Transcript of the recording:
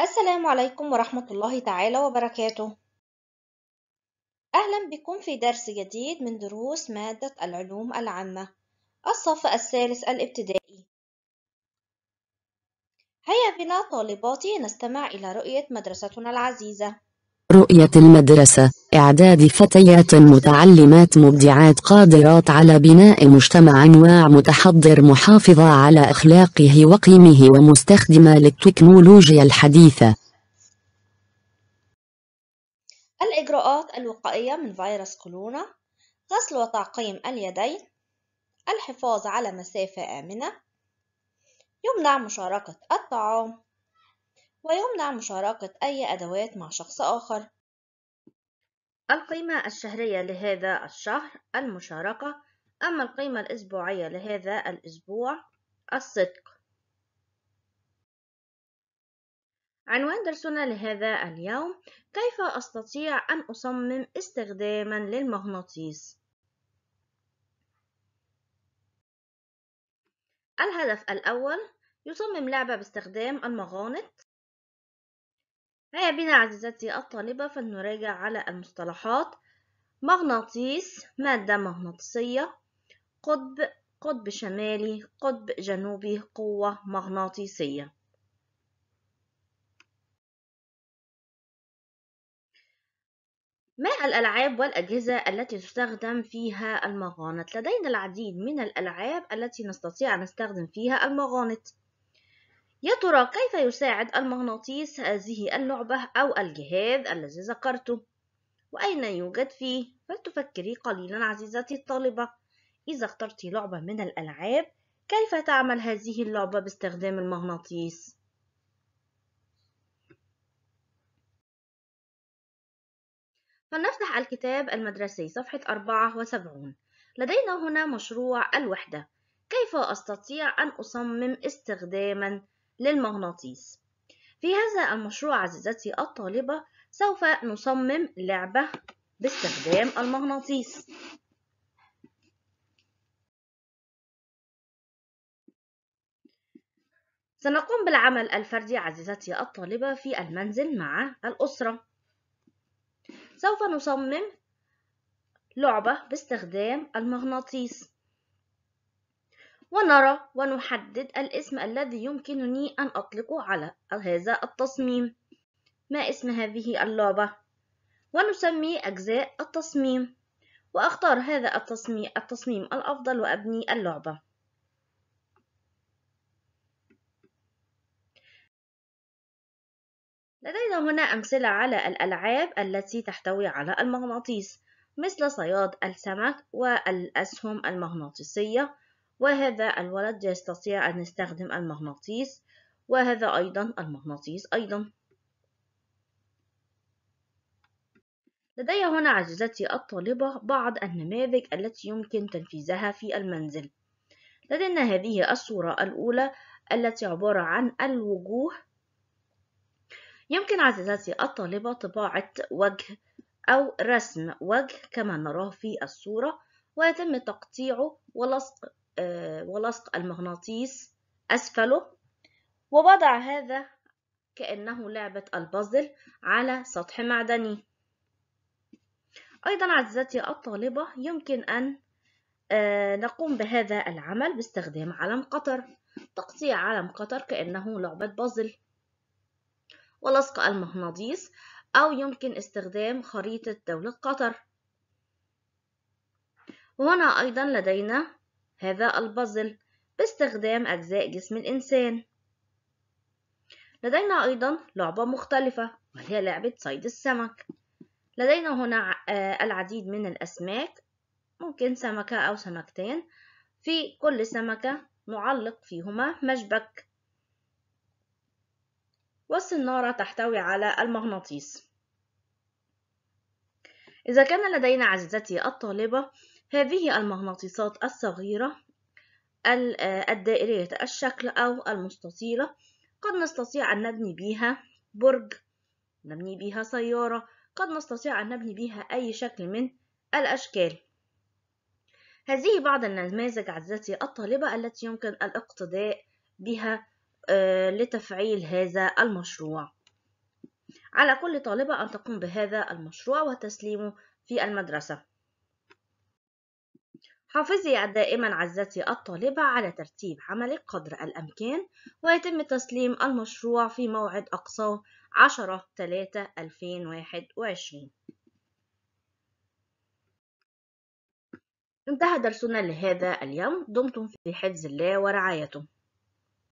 السلام عليكم ورحمة الله تعالى وبركاته أهلا بكم في درس جديد من دروس مادة العلوم العامة الصف الثالث الابتدائي هيا بنا طالباتي نستمع إلى رؤية مدرستنا العزيزة رؤية المدرسة إعداد فتيات متعلمات مبدعات قادرات على بناء مجتمع متحضر محافظة على أخلاقه وقيمه ومستخدمة للتكنولوجيا الحديثة الإجراءات الوقائية من فيروس كورونا غسل وتعقيم اليدين الحفاظ على مسافة آمنة يمنع مشاركة الطعام ويمنع مشاركة أي أدوات مع شخص آخر القيمة الشهرية لهذا الشهر المشاركة أما القيمة الأسبوعية لهذا الأسبوع الصدق عنوان درسنا لهذا اليوم كيف أستطيع أن أصمم استخداما للمغناطيس الهدف الأول يصمم لعبة باستخدام المغانط هيا بنا عزيزتي الطالبة فلنراجع على المصطلحات مغناطيس مادة مغناطيسية قطب قطب شمالي قطب جنوبي قوة مغناطيسية ما الألعاب والأجهزة التي تستخدم فيها المغانط؟ لدينا العديد من الألعاب التي نستطيع أن نستخدم فيها المغانط يا ترى كيف يساعد المغناطيس هذه اللعبة أو الجهاز الذي ذكرته وأين يوجد فيه فلتفكري قليلا عزيزتي الطالبة إذا اخترت لعبة من الألعاب كيف تعمل هذه اللعبة باستخدام المغناطيس؟ فلنفتح الكتاب المدرسي صفحة 74 لدينا هنا مشروع الوحدة كيف أستطيع أن أصمم استخداما للمغناطيس في هذا المشروع عزيزتي الطالبة سوف نصمم لعبة باستخدام المغناطيس سنقوم بالعمل الفردي عزيزتي الطالبة في المنزل مع الأسرة سوف نصمم لعبة باستخدام المغناطيس ونرى ونحدد الاسم الذي يمكنني أن أطلقه على هذا التصميم ما اسم هذه اللعبة ونسمي أجزاء التصميم وأختار هذا التصميم, التصميم الأفضل وأبني اللعبة لدينا هنا أمثلة على الألعاب التي تحتوي على المغناطيس مثل صياد السمك والأسهم المغناطيسية وهذا الولد يستطيع أن يستخدم المغناطيس وهذا أيضا المغناطيس أيضا لدي هنا عزيزتي الطالبة بعض النماذج التي يمكن تنفيذها في المنزل لدينا هذه الصورة الأولى التي عبارة عن الوجوه يمكن عزيزتي الطالبة طباعة وجه أو رسم وجه كما نراه في الصورة ويتم تقطيعه ولصق آه، ولصق المغناطيس أسفله ووضع هذا كأنه لعبة البازل على سطح معدني أيضا عزيزتي الطالبة يمكن أن آه، نقوم بهذا العمل باستخدام علم قطر تقطيع علم قطر كأنه لعبة بازل ولصق المغناطيس أو يمكن استخدام خريطة دولة قطر وهنا أيضا لدينا هذا البازل باستخدام أجزاء جسم الإنسان لدينا أيضا لعبة مختلفة وهي لعبة صيد السمك لدينا هنا آه، العديد من الأسماك ممكن سمكة أو سمكتين في كل سمكة نعلق فيهما مشبك والصنارة تحتوي على المغناطيس إذا كان لدينا عزيزتي الطالبة هذه المغناطيسات الصغيرة آه، الدائرية الشكل أو المستطيلة قد نستطيع أن نبني بها برج نبني بها سيارة قد نستطيع أن نبني بها أي شكل من الأشكال هذه بعض النماذج عزتي الطالبة التي يمكن الاقتداء بها آه، لتفعيل هذا المشروع على كل طالبة أن تقوم بهذا المشروع وتسليمه في المدرسة حافظي دائما عزتي الطالبة على ترتيب عملك قدر الأمكان ويتم تسليم المشروع في موعد أقصاه 10 3 2021 انتهى درسنا لهذا اليوم دمتم في حفظ الله ورعايته